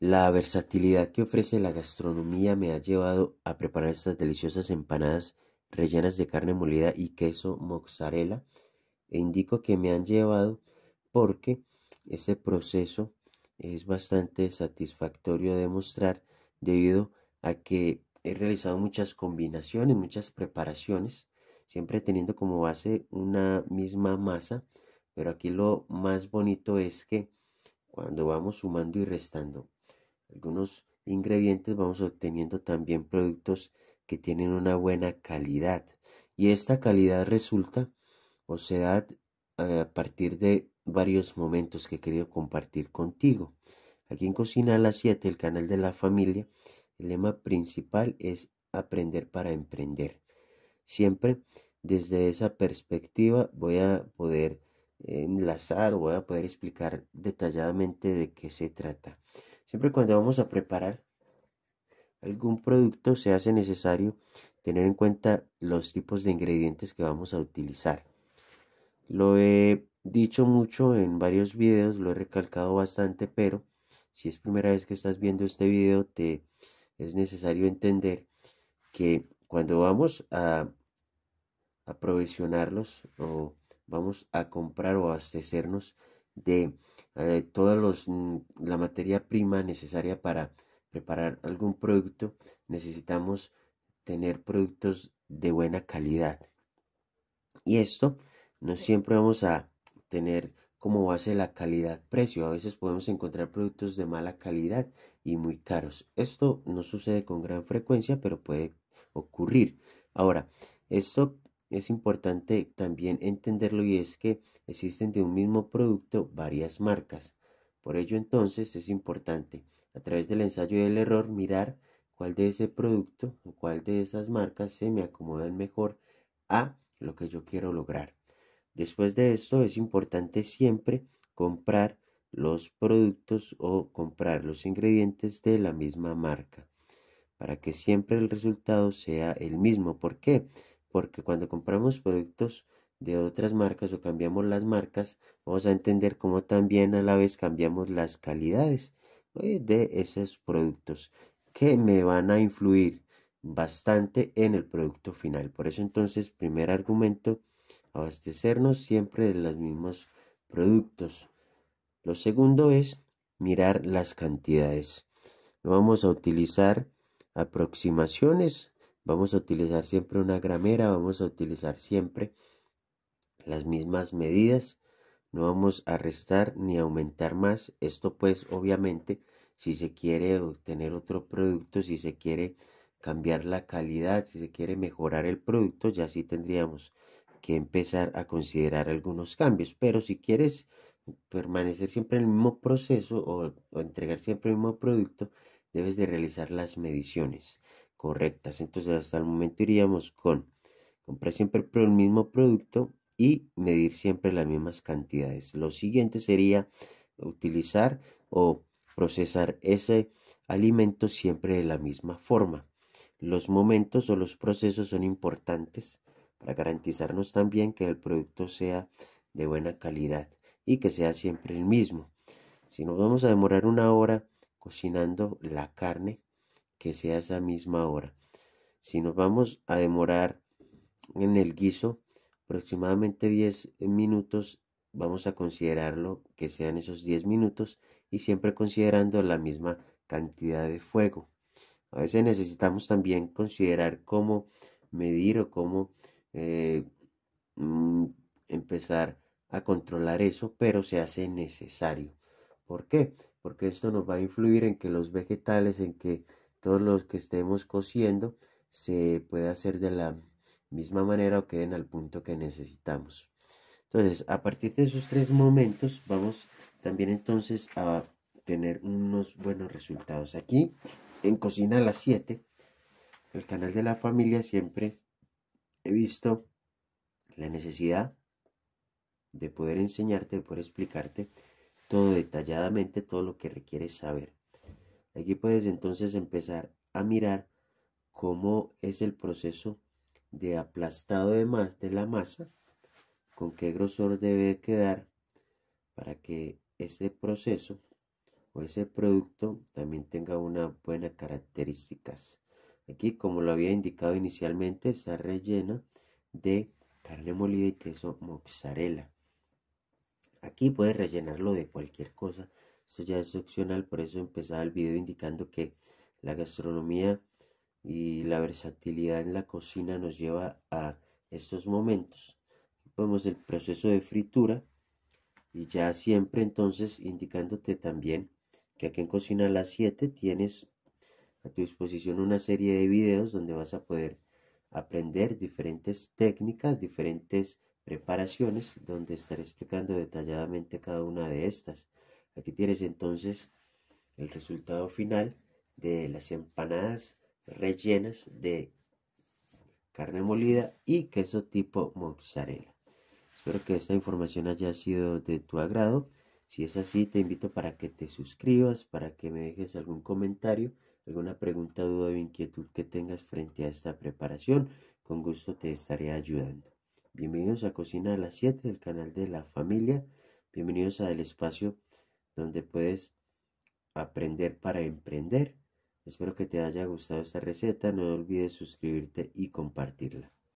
La versatilidad que ofrece la gastronomía me ha llevado a preparar estas deliciosas empanadas rellenas de carne molida y queso mozzarella. E indico que me han llevado porque ese proceso es bastante satisfactorio de mostrar debido a que he realizado muchas combinaciones, muchas preparaciones, siempre teniendo como base una misma masa, pero aquí lo más bonito es que cuando vamos sumando y restando algunos ingredientes vamos obteniendo también productos que tienen una buena calidad y esta calidad resulta o se da eh, a partir de varios momentos que he querido compartir contigo. Aquí en Cocina a las 7, el canal de la familia, el lema principal es aprender para emprender. Siempre desde esa perspectiva voy a poder eh, enlazar, voy a poder explicar detalladamente de qué se trata. Siempre cuando vamos a preparar algún producto se hace necesario tener en cuenta los tipos de ingredientes que vamos a utilizar. Lo he dicho mucho en varios videos, lo he recalcado bastante, pero si es primera vez que estás viendo este video, te es necesario entender que cuando vamos a, aprovisionarlos o vamos a comprar o abastecernos de eh, toda mm, la materia prima necesaria para preparar algún producto, necesitamos tener productos de buena calidad. Y esto no siempre vamos a tener como base la calidad-precio. A veces podemos encontrar productos de mala calidad y muy caros. Esto no sucede con gran frecuencia, pero puede ocurrir. Ahora, esto es importante también entenderlo y es que existen de un mismo producto varias marcas. Por ello entonces es importante a través del ensayo y del error mirar cuál de ese producto o cuál de esas marcas se me acomodan mejor a lo que yo quiero lograr. Después de esto es importante siempre comprar los productos o comprar los ingredientes de la misma marca para que siempre el resultado sea el mismo. ¿Por qué? porque cuando compramos productos de otras marcas o cambiamos las marcas, vamos a entender cómo también a la vez cambiamos las calidades eh, de esos productos que me van a influir bastante en el producto final. Por eso entonces, primer argumento, abastecernos siempre de los mismos productos. Lo segundo es mirar las cantidades. vamos a utilizar aproximaciones Vamos a utilizar siempre una gramera, vamos a utilizar siempre las mismas medidas. No vamos a restar ni aumentar más. Esto pues obviamente si se quiere obtener otro producto, si se quiere cambiar la calidad, si se quiere mejorar el producto, ya sí tendríamos que empezar a considerar algunos cambios. Pero si quieres permanecer siempre en el mismo proceso o, o entregar siempre el mismo producto, debes de realizar las mediciones correctas. Entonces hasta el momento iríamos con comprar siempre el mismo producto y medir siempre las mismas cantidades. Lo siguiente sería utilizar o procesar ese alimento siempre de la misma forma. Los momentos o los procesos son importantes para garantizarnos también que el producto sea de buena calidad y que sea siempre el mismo. Si nos vamos a demorar una hora cocinando la carne, que sea esa misma hora. Si nos vamos a demorar en el guiso aproximadamente 10 minutos, vamos a considerarlo que sean esos 10 minutos y siempre considerando la misma cantidad de fuego. A veces necesitamos también considerar cómo medir o cómo eh, mm, empezar a controlar eso, pero se hace necesario. ¿Por qué? Porque esto nos va a influir en que los vegetales, en que todos los que estemos cosiendo se puede hacer de la misma manera o queden al punto que necesitamos. Entonces, a partir de esos tres momentos, vamos también entonces a tener unos buenos resultados. Aquí, en Cocina a las 7, el canal de la familia, siempre he visto la necesidad de poder enseñarte, de poder explicarte todo detalladamente, todo lo que requieres saber. Aquí puedes entonces empezar a mirar cómo es el proceso de aplastado de, más, de la masa, con qué grosor debe quedar para que ese proceso o ese producto también tenga unas buenas características. Aquí, como lo había indicado inicialmente, está rellena de carne molida y queso mozzarella. Aquí puedes rellenarlo de cualquier cosa eso ya es opcional, por eso empezaba el video indicando que la gastronomía y la versatilidad en la cocina nos lleva a estos momentos. Vemos el proceso de fritura y ya siempre entonces indicándote también que aquí en Cocina a las 7 tienes a tu disposición una serie de videos donde vas a poder aprender diferentes técnicas, diferentes preparaciones, donde estaré explicando detalladamente cada una de estas. Aquí tienes entonces el resultado final de las empanadas rellenas de carne molida y queso tipo mozzarella. Espero que esta información haya sido de tu agrado. Si es así, te invito para que te suscribas, para que me dejes algún comentario, alguna pregunta, duda o inquietud que tengas frente a esta preparación. Con gusto te estaré ayudando. Bienvenidos a Cocina a las 7 del canal de la familia. Bienvenidos al espacio donde puedes aprender para emprender. Espero que te haya gustado esta receta, no olvides suscribirte y compartirla.